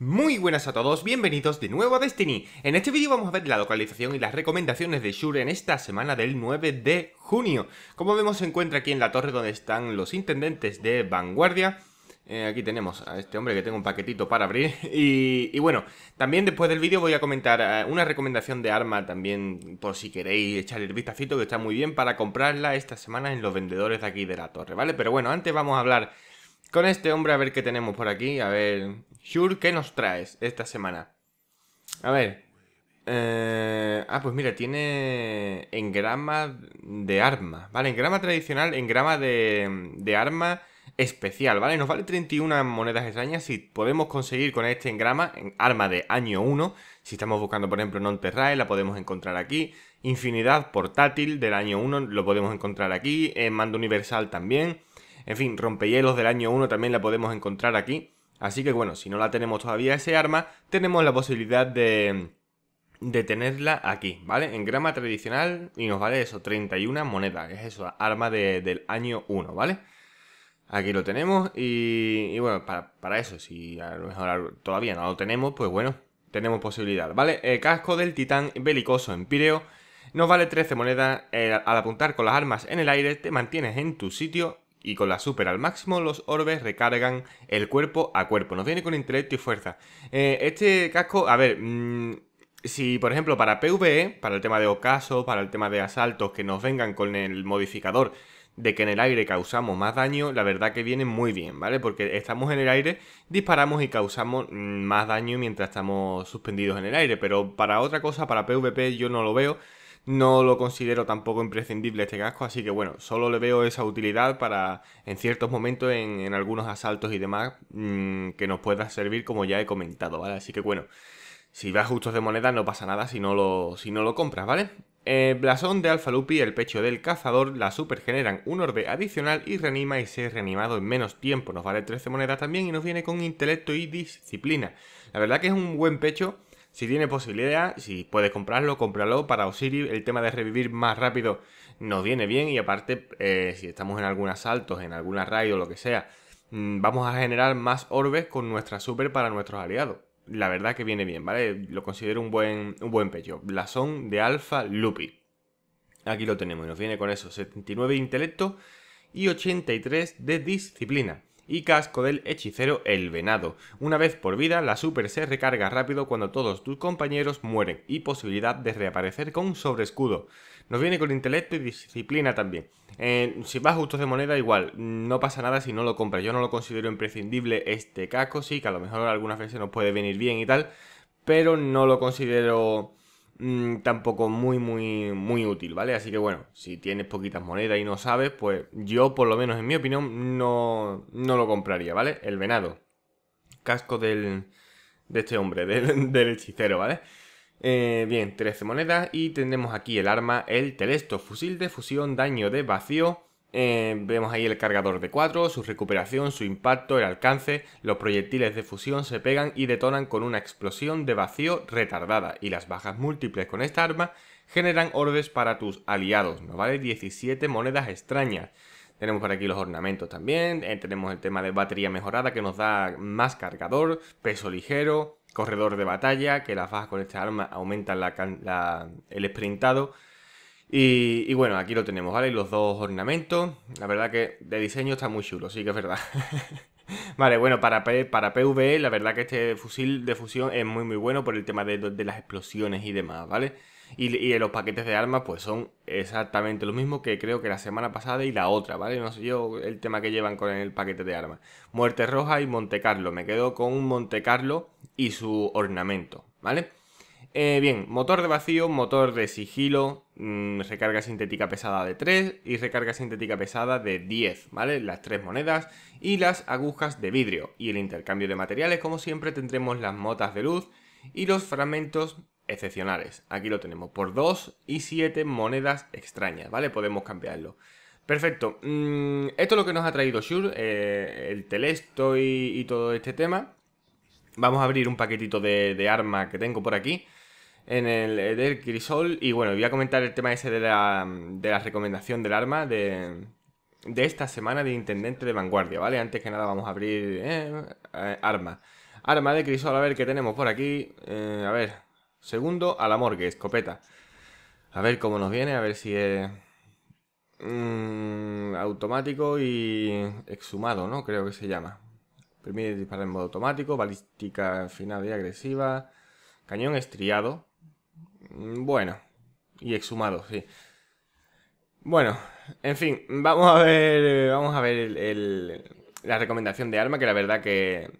Muy buenas a todos, bienvenidos de nuevo a Destiny. En este vídeo vamos a ver la localización y las recomendaciones de Shure en esta semana del 9 de junio. Como vemos se encuentra aquí en la torre donde están los intendentes de Vanguardia. Eh, aquí tenemos a este hombre que tengo un paquetito para abrir. Y, y bueno, también después del vídeo voy a comentar eh, una recomendación de arma también por si queréis echar el vistacito que está muy bien para comprarla esta semana en los vendedores de aquí de la torre, ¿vale? Pero bueno, antes vamos a hablar con este hombre a ver qué tenemos por aquí, a ver Sure, ¿qué nos traes esta semana? A ver. Eh, ah, pues mira, tiene engrama de arma. Vale, engrama tradicional, engrama de, de arma especial, ¿vale? Nos vale 31 monedas extrañas. Si podemos conseguir con este engrama, en arma de año 1, si estamos buscando, por ejemplo, Nonterrae, la podemos encontrar aquí. Infinidad portátil del año 1, lo podemos encontrar aquí. En eh, mando universal también. En fin, rompehielos del año 1 también la podemos encontrar aquí. Así que bueno, si no la tenemos todavía ese arma, tenemos la posibilidad de, tenerla aquí, ¿vale? En grama tradicional y nos vale eso, 31 monedas, que es eso, arma del año 1, ¿vale? Aquí lo tenemos y, bueno, para, eso, si a lo mejor todavía no lo tenemos, pues bueno, tenemos posibilidad, ¿vale? El casco del titán belicoso Pireo. nos vale 13 monedas, eh, al apuntar con las armas en el aire te mantienes en tu sitio y con la super al máximo los orbes recargan el cuerpo a cuerpo. Nos viene con intelecto y fuerza. Eh, este casco, a ver, mm, si por ejemplo para PvE, para el tema de ocaso, para el tema de asaltos que nos vengan con el modificador de que en el aire causamos más daño, la verdad que viene muy bien, ¿vale? Porque estamos en el aire, disparamos y causamos mm, más daño mientras estamos suspendidos en el aire, pero para otra cosa, para PvP yo no lo veo. No lo considero tampoco imprescindible este casco, así que bueno, solo le veo esa utilidad para en ciertos momentos, en, algunos asaltos y demás, mm, que nos pueda servir como ya he comentado, ¿vale? Así que bueno, si vas justos de moneda no pasa nada si no lo, si no lo compras, ¿vale? Eh, blasón de Alfa Lupi, el pecho del cazador, la super generan un orbe adicional y reanima y se reanimado en menos tiempo. Nos vale 13 monedas también y nos viene con intelecto y disciplina. La verdad que es un buen pecho si tiene posibilidad, si puedes comprarlo, cómpralo. Para Osiris, el tema de revivir más rápido nos viene bien. Y aparte, eh, si estamos en algún asalto, en alguna raid o lo que sea, mm, vamos a generar más orbes con nuestra super para nuestros aliados. La verdad que viene bien, ¿vale? Lo considero un buen, un buen pecho. Blasón de Alfa Lupi. Aquí lo tenemos y nos viene con eso: 79 de intelecto y 83 de disciplina y casco del hechicero El Venado. Una vez por vida, la super se recarga rápido cuando todos tus compañeros mueren y posibilidad de reaparecer con sobreescudo. Nos viene con intelecto y disciplina también. Eh, si vas justo de moneda, igual, no pasa nada si no lo compras. Yo no lo considero imprescindible este casco, sí, que a lo mejor algunas veces nos puede venir bien y tal, pero no lo considero Mm, tampoco muy, muy, muy útil, ¿vale? Así que bueno, si tienes poquitas monedas y no sabes, pues yo por lo menos en mi opinión no, no lo compraría, ¿vale? El venado. Casco del... de este hombre, del, hechicero, ¿vale? Eh, bien, 13 monedas y tenemos aquí el arma, el telesto, fusil de fusión, daño de vacío eh, vemos ahí el cargador de 4, su recuperación, su impacto, el alcance, los proyectiles de fusión se pegan y detonan con una explosión de vacío retardada y las bajas múltiples con esta arma generan orbes para tus aliados, nos vale 17 monedas extrañas. Tenemos por aquí los ornamentos también, eh, tenemos el tema de batería mejorada que nos da más cargador, peso ligero, corredor de batalla, que las bajas con esta arma aumentan el sprintado y, bueno, aquí lo tenemos, ¿vale? Los dos ornamentos. La verdad que de diseño está muy chulo, sí que es verdad. vale, bueno, para, para PvE, la verdad que este fusil de fusión es muy muy bueno por el tema de, las explosiones y demás, ¿vale? Y, los paquetes de armas, pues son exactamente los mismos que creo que la semana pasada y la otra, ¿vale? No sé yo el tema que llevan con el paquete de armas. Muerte Roja y Monte Carlo, Me quedo con un Montecarlo y su ornamento, ¿vale? Eh, bien, motor de vacío, motor de sigilo, mm, recarga sintética pesada de 3 y recarga sintética pesada de 10, ¿vale? Las tres monedas y las agujas de vidrio. Y el intercambio de materiales, como siempre, tendremos las motas de luz y los fragmentos excepcionales. Aquí lo tenemos por 2 y 7 monedas extrañas, ¿vale? Podemos cambiarlo. Perfecto. Mm, esto es lo que nos ha traído Shure, eh, el telesto y, todo este tema. Vamos a abrir un paquetito de, de arma que tengo por aquí en el eh, del crisol. Y bueno, voy a comentar el tema ese de la, de la recomendación del arma de, de esta semana de Intendente de Vanguardia, ¿vale? Antes que nada vamos a abrir eh, eh, arma. Arma de crisol, a ver qué tenemos por aquí. a ver, segundo a la morgue, escopeta. A ver cómo nos viene, a ver si es... Mm, automático y exhumado, ¿no? Creo que se llama. Permite disparar en modo automático, balística final y agresiva, cañón estriado, Mm, bueno. Y exhumado, sí. Bueno, en fin, vamos a ver. Eh, vamos a ver la recomendación de arma, que la verdad que.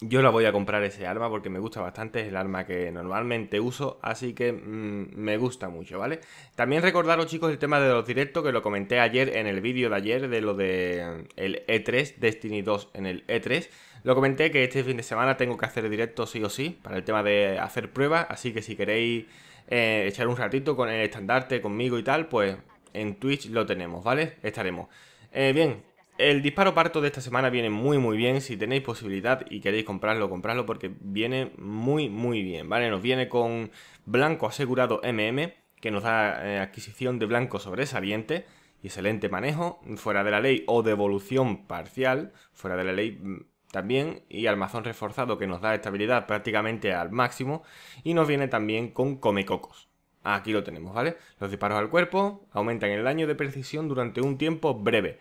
Yo la voy a comprar ese arma porque me gusta bastante, es el arma que normalmente uso, así que mm, me gusta mucho, ¿vale? También recordaros chicos el tema de los directos que lo comenté ayer en el vídeo de ayer de lo de eh, el E3, Destiny 2 en el E3, lo comenté que este fin de semana tengo que hacer directo sí o sí para el tema de hacer pruebas, así que si queréis eh, echar un ratito con el estandarte, conmigo y tal, pues en Twitch lo tenemos, ¿vale? Estaremos. Eh, bien, el disparo parto de esta semana viene muy muy bien, si tenéis posibilidad y queréis comprarlo, comprarlo porque viene muy muy bien, ¿vale? Nos viene con blanco asegurado MM, que nos da eh, adquisición de blanco sobresaliente excelente manejo, fuera de la ley o devolución parcial, fuera de la ley mm, también y almazón reforzado que nos da estabilidad prácticamente al máximo y nos viene también con comecocos. Aquí lo tenemos, ¿vale? Los disparos al cuerpo aumentan el daño de precisión durante un tiempo breve.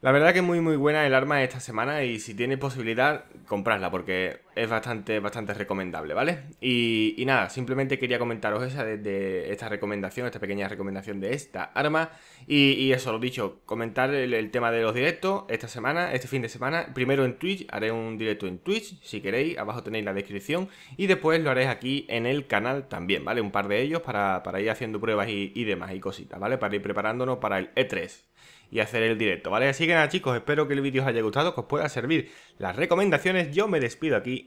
La verdad que es muy muy buena el arma esta semana y si tiene posibilidad, compradla porque es bastante, bastante recomendable, ¿vale? Y, nada, simplemente quería comentaros esa de, esta recomendación, esta pequeña recomendación de esta arma. Y, eso, lo dicho, comentar el, tema de los directos esta semana, este fin de semana. Primero en Twitch, haré un directo en Twitch, si queréis, abajo tenéis la descripción. Y después lo haré aquí en el canal también, ¿vale? Un par de ellos para, ir haciendo pruebas y, y demás y cositas, ¿vale? Para ir preparándonos para el E3 y hacer el directo, ¿vale? Así que nada chicos, espero que el vídeo os haya gustado, que os pueda servir las recomendaciones. Yo me despido aquí